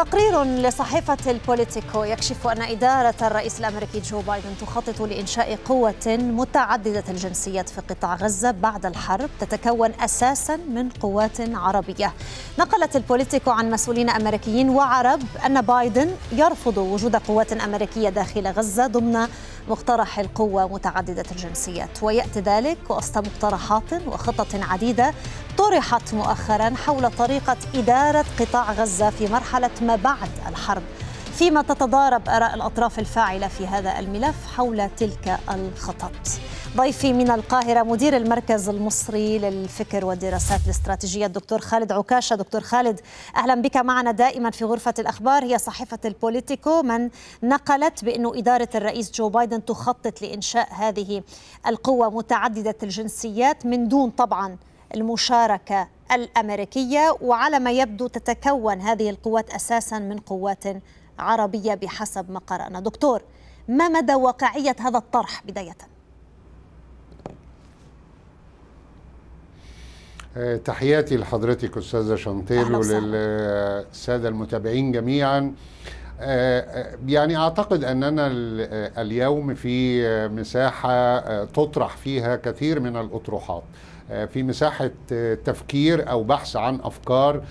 تقرير لصحيفة البوليتيكو يكشف أن إدارة الرئيس الأمريكي جو بايدن تخطط لإنشاء قوة متعددة الجنسيات في قطاع غزة بعد الحرب تتكون أساسا من قوات عربية نقلت البوليتيكو عن مسؤولين أمريكيين وعرب أن بايدن يرفض وجود قوات أمريكية داخل غزة ضمن مقترح القوة متعددة الجنسيات ويأتي ذلك وسط مقترحات وخطط عديدة طرحت مؤخرا حول طريقة إدارة قطاع غزة في مرحلة ما بعد الحرب فيما تتضارب آراء الأطراف الفاعلة في هذا الملف حول تلك الخطط ضيفي من القاهرة مدير المركز المصري للفكر والدراسات الاستراتيجية الدكتور خالد عكاشة دكتور خالد أهلا بك معنا دائما في غرفة الأخبار هي صحيفة البوليتيكو من نقلت بأن إدارة الرئيس جو بايدن تخطط لإنشاء هذه القوة متعددة الجنسيات من دون طبعا المشاركة الأمريكية وعلى ما يبدو تتكون هذه القوات أساسا من قوات عربية بحسب ما قرأنا دكتور ما مدى واقعية هذا الطرح بداية؟ آه، تحياتي لحضرتك استاذه شنطيل وللساده المتابعين جميعا آه، آه، يعني اعتقد اننا اليوم في مساحه تطرح فيها كثير من الاطروحات في مساحه تفكير او بحث عن افكار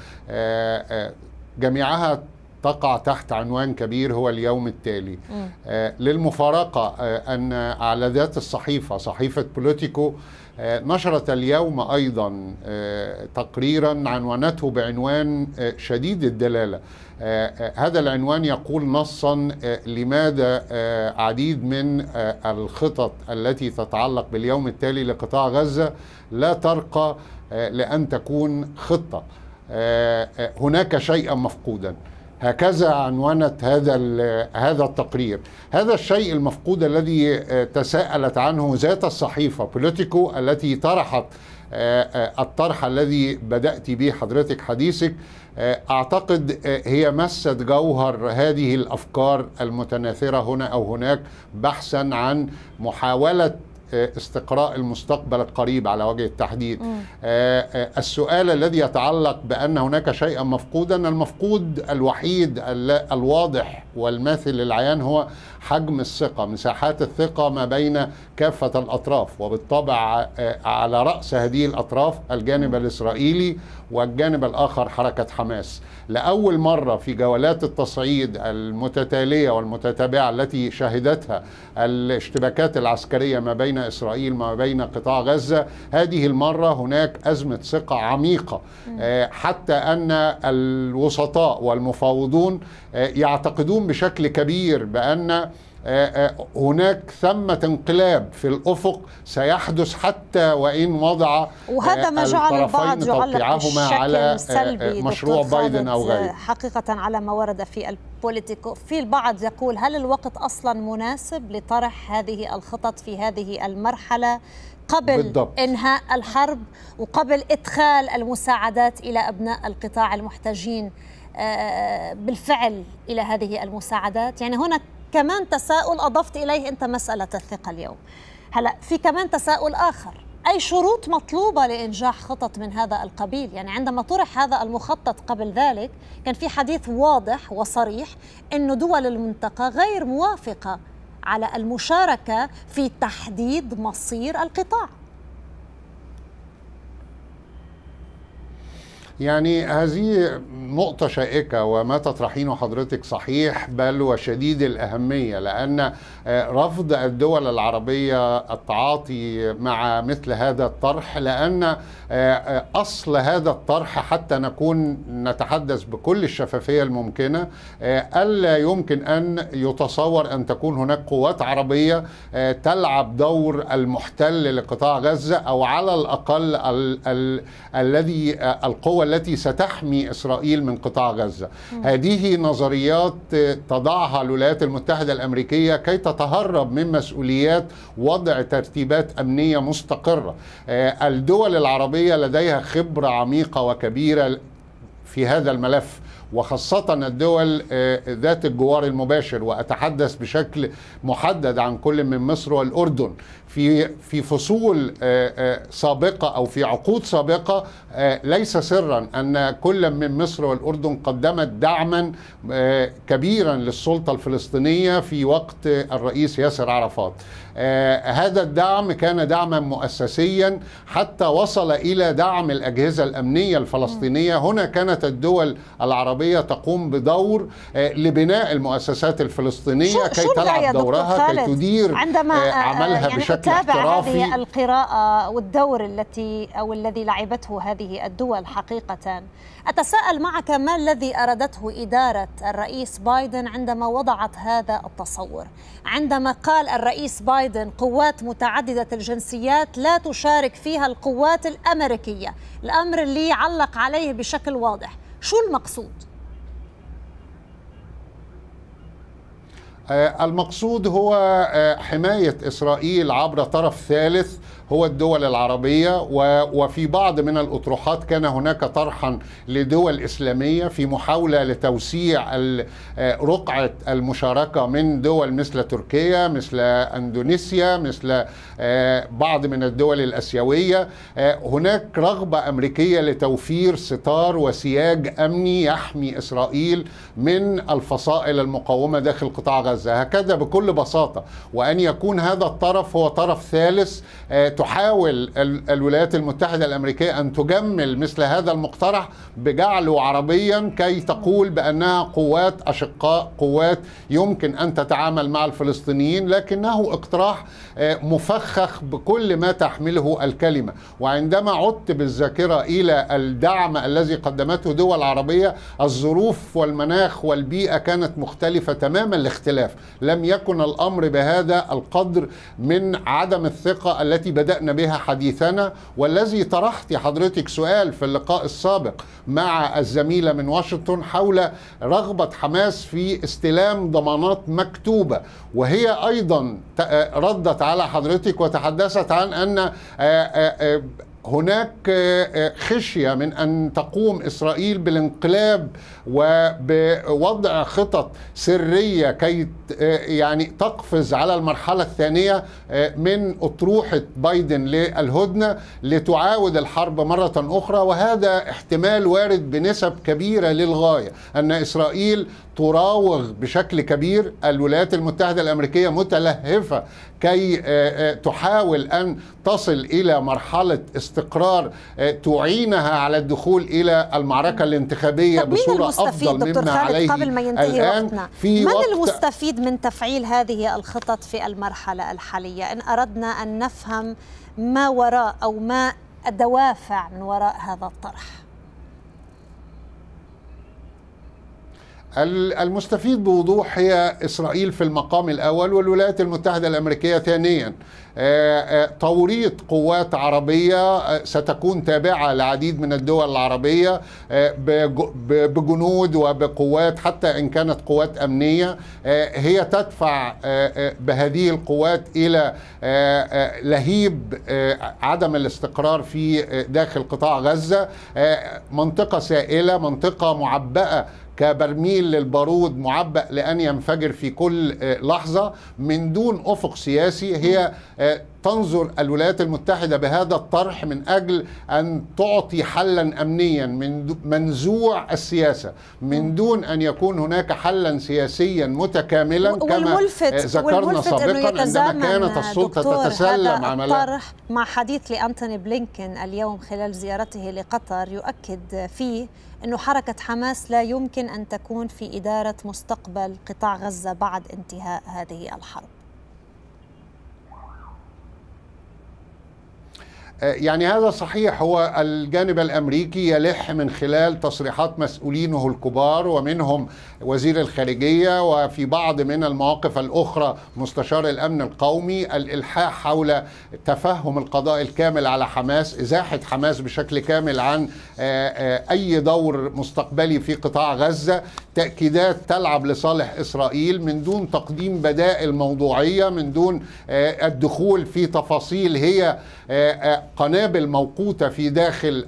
جميعها تقع تحت عنوان كبير هو اليوم التالي آه للمفارقة آه أن على ذات الصحيفة صحيفة بوليتيكو آه، نشرت اليوم ايضا آه، تقريرا عنوانته بعنوان آه، شديد الدلاله هذا العنوان يقول نصا لماذا عديد من الخطط التي تتعلق باليوم التالي لقطاع غزه لا ترقى لان تكون خطه هناك شيئا مفقودا هكذا عنونت هذا هذا التقرير هذا الشيء المفقود الذي آه، تساءلت عنه ذات الصحيفه بوليتيكو التي طرحت آه، آه، الطرح الذي بدات به حضرتك حديثك اعتقد هي مست جوهر هذه الافكار المتناثره هنا او هناك بحثا عن محاوله آه، استقراء المستقبل القريب على وجه التحديد آه، آه، السؤال الذي يتعلق بأن هناك شيئا مفقودا المفقود الوحيد الواضح والماثل للعيان هو حجم الثقة مساحات الثقة ما بين كافة الأطراف وبالطبع على رأس هذه الأطراف الجانب الإسرائيلي والجانب الآخر حركة حماس لأول مرة في جولات التصعيد المتتالية والمتتابعة التي شهدتها الاشتباكات العسكرية ما بين إسرائيل ما بين قطاع غزة هذه المرة هناك أزمة ثقة عميقة آه، حتى أن الوسطاء والمفاوضون آه، يعتقدون بشكل كبير بأن آه، آه، هناك ثمة انقلاب في الأفق سيحدث حتى وإن وضع آه، وهذا ما جعل البعض يعلق بشكل على مشروع بايدن أو غيره حقيقة على ما ورد في البوليتيكو في البعض يقول هل الوقت أصلا مناسب لطرح هذه الخطط في هذه المرحلة قبل بالضبط. إنهاء الحرب وقبل إدخال المساعدات إلى أبناء القطاع المحتاجين بالفعل إلى هذه المساعدات يعني هنا كمان تساؤل أضفت إليه أنت مسألة الثقة اليوم هلأ في كمان تساؤل آخر أي شروط مطلوبة لإنجاح خطط من هذا القبيل يعني عندما طرح هذا المخطط قبل ذلك كان في حديث واضح وصريح أن دول المنطقة غير موافقة على المشاركة في تحديد مصير القطاع يعني هذه نقطة شائكة وما تطرحينه حضرتك صحيح بل وشديد الأهمية لأن آه، رفض الدول العربية التعاطي مع مثل هذا الطرح لأن آه، آه، أصل هذا الطرح حتى نكون نتحدث بكل الشفافية الممكنة ألا يمكن أن يتصور أن تكون هناك قوات عربية تلعب دور المحتل لقطاع غزة أو على الأقل ال ال الذي القوة التي ستحمي إسرائيل من قطاع غزة هذه نظريات تضعها الولايات المتحدة الأمريكية كي تتهرب من مسؤوليات وضع ترتيبات أمنية مستقرة آه، الدول العربية لديها خبرة عميقة وكبيرة في هذا الملف وخاصة الدول آه، ذات الجوار المباشر وأتحدث بشكل محدد عن كل من مصر والأردن في في فصول آه، آه، سابقة أو في عقود سابقة ليس سرا أن كل من مصر والأردن قدمت دعما كبيرا للسلطة الفلسطينية في وقت الرئيس ياسر عرفات هذا الدعم كان دعما مؤسسيا حتى وصل إلى دعم الأجهزة الأمنية الفلسطينية هنا كانت الدول العربية تقوم بدور آه، لبناء المؤسسات الفلسطينية شو كي شو تلعب دورها كي تدير عندما آه، آه، عملها يعني بشكل احترافي هذه القراءة والدور التي أو الذي لعبته هذه الدول حقيقة أتساءل معك ما الذي أردته إدارة الرئيس بايدن عندما وضعت هذا التصور عندما قال الرئيس بايدن قوات متعددة الجنسيات لا تشارك فيها القوات الأمريكية الأمر اللي علق عليه بشكل واضح شو المقصود آه، المقصود هو آه، حماية إسرائيل عبر طرف ثالث هو الدول العربية وفي بعض من الأطروحات كان هناك طرحا لدول إسلامية في محاولة لتوسيع آه، رقعة المشاركة من دول مثل تركيا مثل أندونيسيا مثل بعض من الدول الأسيوية هناك رغبة أمريكية لتوفير ستار وسياج أمني يحمي إسرائيل من الفصائل المقاومة داخل قطاع غزة غزة هكذا بكل بساطة وأن يكون هذا الطرف هو طرف ثالث آه، تحاول الولايات المتحدة الأمريكية أن تجمل مثل هذا المقترح بجعله عربيا كي تقول بأنها قوات أشقاء قوات يمكن أن تتعامل مع الفلسطينيين لكنه اقتراح آه، مفخخ بكل ما تحمله الكلمة وعندما عدت بالذاكرة إلى الدعم الذي قدمته دول عربية الظروف والمناخ والبيئة كانت مختلفة تماما الاختلاف الاختلاف لم يكن الامر بهذا القدر من عدم الثقه التي بدانا بها حديثنا والذي طرحت حضرتك سؤال في اللقاء السابق مع الزميله من واشنطن حول رغبه حماس في استلام ضمانات مكتوبه وهي ايضا ردت على حضرتك وتحدثت عن ان هناك آه، آه، خشيه من ان تقوم اسرائيل بالانقلاب وبوضع خطط سريه كي آه، يعني تقفز على المرحله الثانيه من اطروحه بايدن للهدنه لتعاود الحرب مره اخرى وهذا احتمال وارد بنسب كبيره للغايه ان اسرائيل تراوغ بشكل كبير الولايات المتحدة الأمريكية متلهفة كي آه، آه، تحاول أن تصل إلى مرحلة استقرار آه، تعينها على الدخول إلى المعركة الانتخابية بصورة أفضل مما عليه قبل ما ينتهي الآن وقتنا. في من وقت المستفيد من تفعيل هذه الخطط في المرحلة الحالية إن أردنا أن نفهم ما وراء أو ما الدوافع من وراء هذا الطرح المستفيد بوضوح هي إسرائيل في المقام الأول والولايات المتحدة الأمريكية ثانيا آه، آه، توريط قوات عربية آه، ستكون تابعة لعديد من الدول العربية بجنود وبقوات حتى إن كانت قوات أمنية هي تدفع بهذه القوات إلى لهيب عدم الاستقرار في داخل قطاع غزة منطقة سائلة منطقة معبأة كبرميل للبارود معبأ لأن ينفجر في كل آه، لحظة من دون أفق سياسي هي آه، تنظر الولايات المتحدة بهذا الطرح من أجل أن تعطي حلا أمنيا من منزوع السياسة من دون أن يكون هناك حلا سياسيا متكاملا كما آه، ذكرنا سابقا عندما كانت السلطة تتسلم عملها الطرح مع حديث لأنتوني بلينكن اليوم خلال زيارته لقطر يؤكد فيه أن حركة حماس لا يمكن أن تكون في إدارة مستقبل قطاع غزة بعد انتهاء هذه الحرب آه، يعني هذا صحيح هو الجانب الامريكي يلح من خلال تصريحات مسؤولينه الكبار ومنهم وزير الخارجيه وفي بعض من المواقف الاخرى مستشار الامن القومي الالحاح حول تفهم القضاء الكامل على حماس ازاحه حماس بشكل كامل عن آه، آه، اي دور مستقبلي في قطاع غزه تاكيدات تلعب لصالح اسرائيل من دون تقديم بدائل موضوعيه من دون الدخول في تفاصيل هي قنابل موقوته في داخل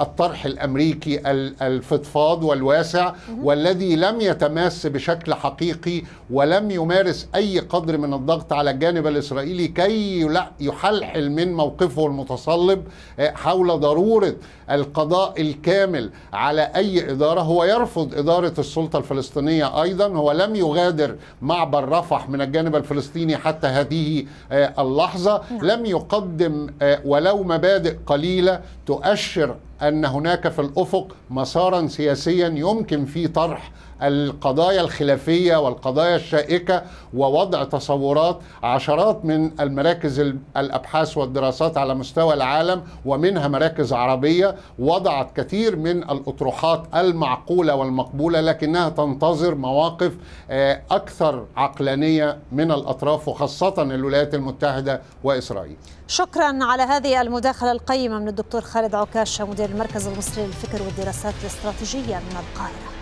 الطرح الامريكي الفضفاض والواسع والذي لم يتماس بشكل حقيقي ولم يمارس اي قدر من الضغط على الجانب الاسرائيلي كي يحلحل من موقفه المتصلب آه، حول ضروره القضاء الكامل على اي اداره هو يرفض اداره السلطه الفلسطينيه ايضا هو لم يغادر معبر رفح من الجانب الفلسطيني حتى هذه آه، اللحظه نعم. لم يقدم آه، ولا ولو مبادئ قليله تؤشر ان هناك في الافق مسارا سياسيا يمكن فيه طرح القضايا الخلافيه والقضايا الشائكه ووضع تصورات عشرات من المراكز الابحاث والدراسات على مستوى العالم ومنها مراكز عربيه وضعت كثير من الاطروحات المعقوله والمقبوله لكنها تنتظر مواقف آه، اكثر عقلانيه من الاطراف وخاصه الولايات المتحده واسرائيل. شكرا على هذه المداخله القيمه من الدكتور خالد عكاشه مدير المركز المصري للفكر والدراسات الاستراتيجيه من القاهره.